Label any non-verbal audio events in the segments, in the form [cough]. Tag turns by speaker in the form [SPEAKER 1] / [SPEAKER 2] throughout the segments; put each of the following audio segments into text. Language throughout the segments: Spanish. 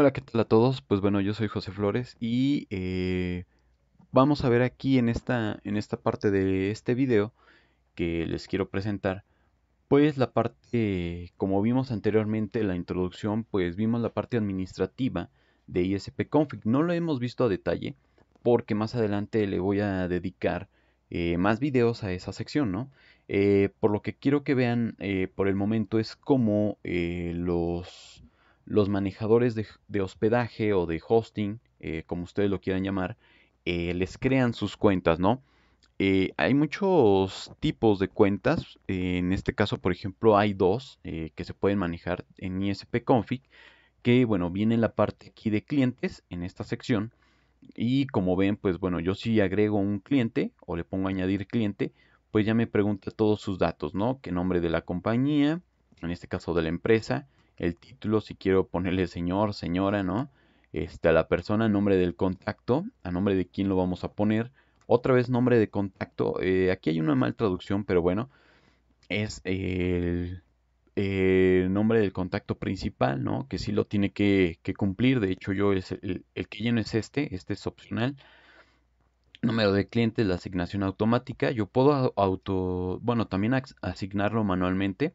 [SPEAKER 1] Hola, ¿qué tal a todos? Pues bueno, yo soy José Flores y eh, vamos a ver aquí en esta, en esta parte de este video que les quiero presentar, pues la parte, como vimos anteriormente en la introducción, pues vimos la parte administrativa de ISP Config. No lo hemos visto a detalle porque más adelante le voy a dedicar eh, más videos a esa sección, ¿no? Eh, por lo que quiero que vean por el momento es cómo los los manejadores de, hospedaje o de hosting, eh, como ustedes lo quieran llamar, eh, les crean sus cuentas, ¿no? Eh, hay muchos tipos de cuentas. en este caso, por ejemplo, hay dos que se pueden manejar en ISP Config. Que bueno, viene la parte aquí de clientes en esta sección. Y como ven, pues bueno, yo si agrego un cliente o le pongo añadir cliente, pues ya me pregunta todos sus datos, ¿no? Que nombre de la compañía, en este caso de la empresa, el título, si quiero ponerle señor, señora, ¿no? Este, a la persona, nombre del contacto, a nombre de quién lo vamos a poner. Otra vez nombre de contacto. Eh, aquí hay una mal traducción, pero bueno. Es el, eh, nombre del contacto principal, ¿no? Que sí lo tiene que, cumplir. De hecho, yo es el, el, que lleno es este. Este es opcional. Número de clientes, la asignación automática. Yo puedo auto... Bueno, también asignarlo manualmente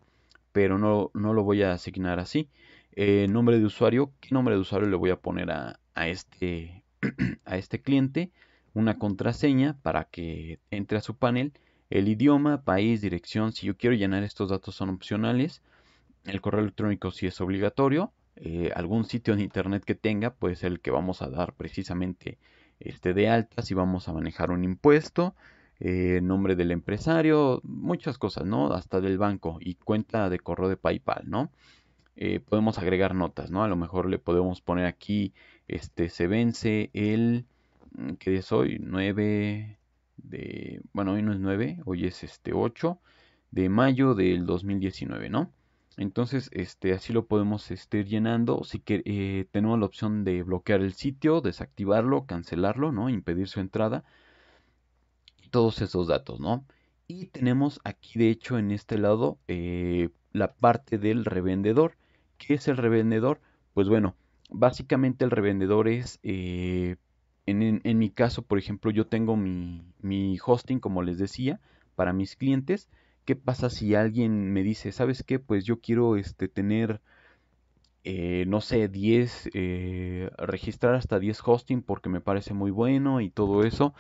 [SPEAKER 1] pero no, lo voy a asignar así. Eh, nombre de usuario, ¿qué nombre de usuario le voy a poner a, este, [clears throat] a este cliente? Una contraseña para que entre a su panel. El idioma, país, dirección, si yo quiero llenar estos datos son opcionales. El correo electrónico si es obligatorio. Eh, algún sitio en internet que tenga, pues el que vamos a dar precisamente este de alta, si vamos a manejar un impuesto, eh, nombre del empresario, muchas cosas, ¿no? Hasta del banco y cuenta de correo de PayPal, ¿no? Eh, podemos agregar notas, ¿no? A lo mejor le podemos poner aquí, este, se vence el, mm, que es hoy? 9 de, bueno, hoy no es 9, hoy es este 8 de mayo del 2019, ¿no? Entonces, este, así lo podemos estar llenando. Si que, eh, tenemos la opción de bloquear el sitio, desactivarlo, cancelarlo, ¿no? Impedir su entrada todos esos datos, ¿no? Y tenemos aquí, de hecho, en este lado, eh, la parte del revendedor. ¿Qué es el revendedor? Pues bueno, básicamente el revendedor es, eh, en, mi caso, por ejemplo, yo tengo mi, hosting, como les decía, para mis clientes. ¿Qué pasa si alguien me dice, sabes qué? Pues yo quiero este, tener, eh, no sé, 10, registrar hasta 10 hosting porque me parece muy bueno y todo eso.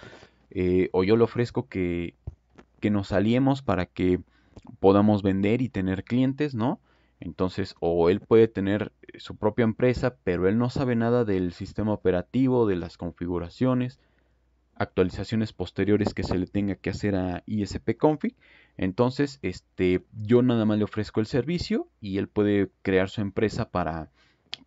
[SPEAKER 1] Eh, o yo le ofrezco que, nos aliemos para que podamos vender y tener clientes, ¿no? Entonces, o él puede tener eh, su propia empresa, pero él no sabe nada del sistema operativo, de las configuraciones, actualizaciones posteriores que se le tenga que hacer a ISP Config. Entonces, este, yo nada más le ofrezco el servicio y él puede crear su empresa para,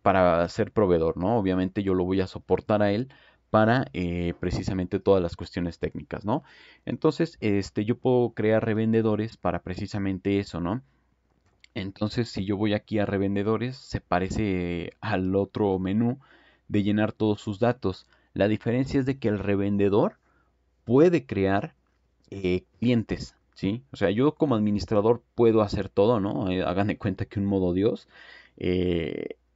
[SPEAKER 1] para ser proveedor, ¿no? Obviamente yo lo voy a soportar a él para eh, precisamente todas las cuestiones técnicas, ¿no? Entonces, este, yo puedo crear revendedores para precisamente eso, ¿no? Entonces, si yo voy aquí a revendedores, se parece al otro menú de llenar todos sus datos. La diferencia es de que el revendedor puede crear eh, clientes, ¿sí? O sea, yo como administrador puedo hacer todo, ¿no? Eh, hagan de cuenta que un modo Dios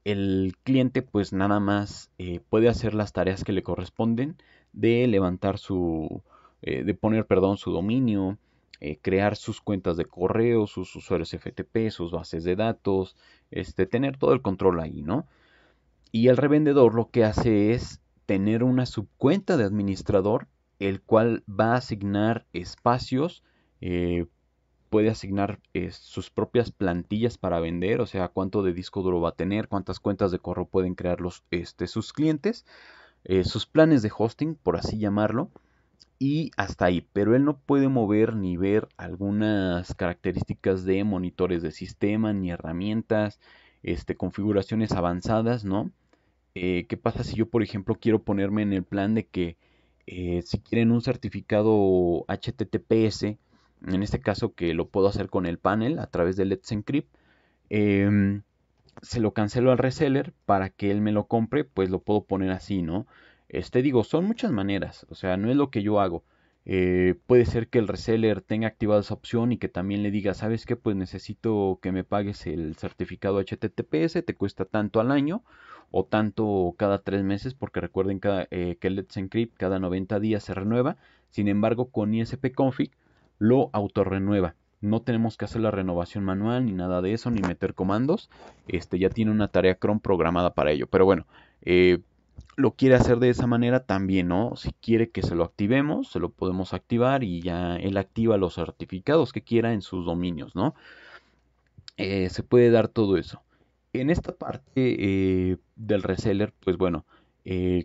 [SPEAKER 1] el cliente pues nada más eh, puede hacer las tareas que le corresponden de levantar su, eh, de poner, perdón, su dominio, eh, crear sus cuentas de correo, sus usuarios FTP, sus bases de datos, este, tener todo el control ahí, ¿no? Y el revendedor lo que hace es tener una subcuenta de administrador, el cual va a asignar espacios puede asignar eh, sus propias plantillas para vender, o sea, cuánto de disco duro va a tener, cuántas cuentas de correo pueden crear los, este, sus clientes, eh, sus planes de hosting, por así llamarlo, y hasta ahí. Pero él no puede mover ni ver algunas características de monitores de sistema, ni herramientas, este, configuraciones avanzadas, ¿no? Eh, ¿Qué pasa si yo, por ejemplo, quiero ponerme en el plan de que si quieren un certificado HTTPS, en este caso que lo puedo hacer con el panel a través de Let's Encrypt, em, se lo cancelo al reseller para que él me lo compre, pues lo puedo poner así, ¿no? Este digo, son muchas maneras, o sea, no es lo que yo hago. Eh, puede ser que el reseller tenga activada esa opción y que también le diga, ¿sabes qué? Pues necesito que me pagues el certificado HTTPS, te cuesta tanto al año o tanto cada tres meses, porque recuerden eh, que, el Let's Encrypt cada 90 días se renueva. Sin embargo, con ISP Config lo autorrenueva. No tenemos que hacer la renovación manual ni nada de eso, ni meter comandos. Este ya tiene una tarea Chrome programada para ello. Pero bueno, eh, lo quiere hacer de esa manera también, ¿no? Si quiere que se lo activemos, se lo podemos activar y ya él activa los certificados que quiera en sus dominios, ¿no? Eh, se puede dar todo eso. En esta parte eh, del reseller, pues bueno,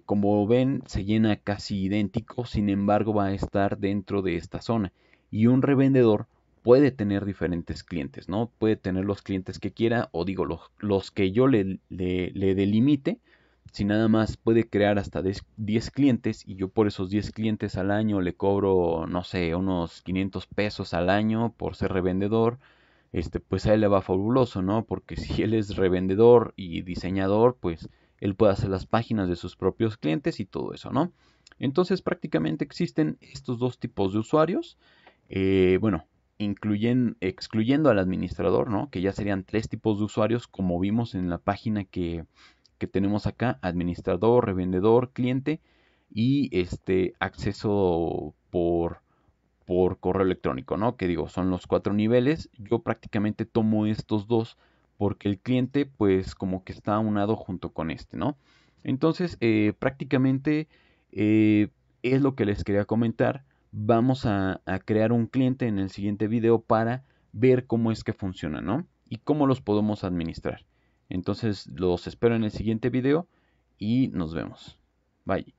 [SPEAKER 1] como ven, se llena casi idéntico, sin embargo va a estar dentro de esta zona y un revendedor puede tener diferentes clientes, ¿no? Puede tener los clientes que quiera o digo los, que yo le, le, delimite. Si nada más puede crear hasta 10 clientes y yo por esos 10 clientes al año le cobro, no sé, unos 500 pesos al año por ser revendedor, este, pues a él le va fabuloso, ¿no? Porque si él es revendedor y diseñador, pues él puede hacer las páginas de sus propios clientes y todo eso, ¿no? Entonces prácticamente existen estos dos tipos de usuarios eh, bueno, incluyen, excluyendo al administrador, ¿no? Que ya serían tres tipos de usuarios, como vimos en la página que, tenemos acá: administrador, revendedor, cliente y este acceso por, por correo electrónico, ¿no? Que digo, son los cuatro niveles. Yo prácticamente tomo estos dos porque el cliente, pues, como que está unado junto con este, ¿no? Entonces, eh, prácticamente eh, es lo que les quería comentar vamos a, crear un cliente en el siguiente video para ver cómo es que funciona, ¿no? Y cómo los podemos administrar. Entonces los espero en el siguiente video y nos vemos. Bye.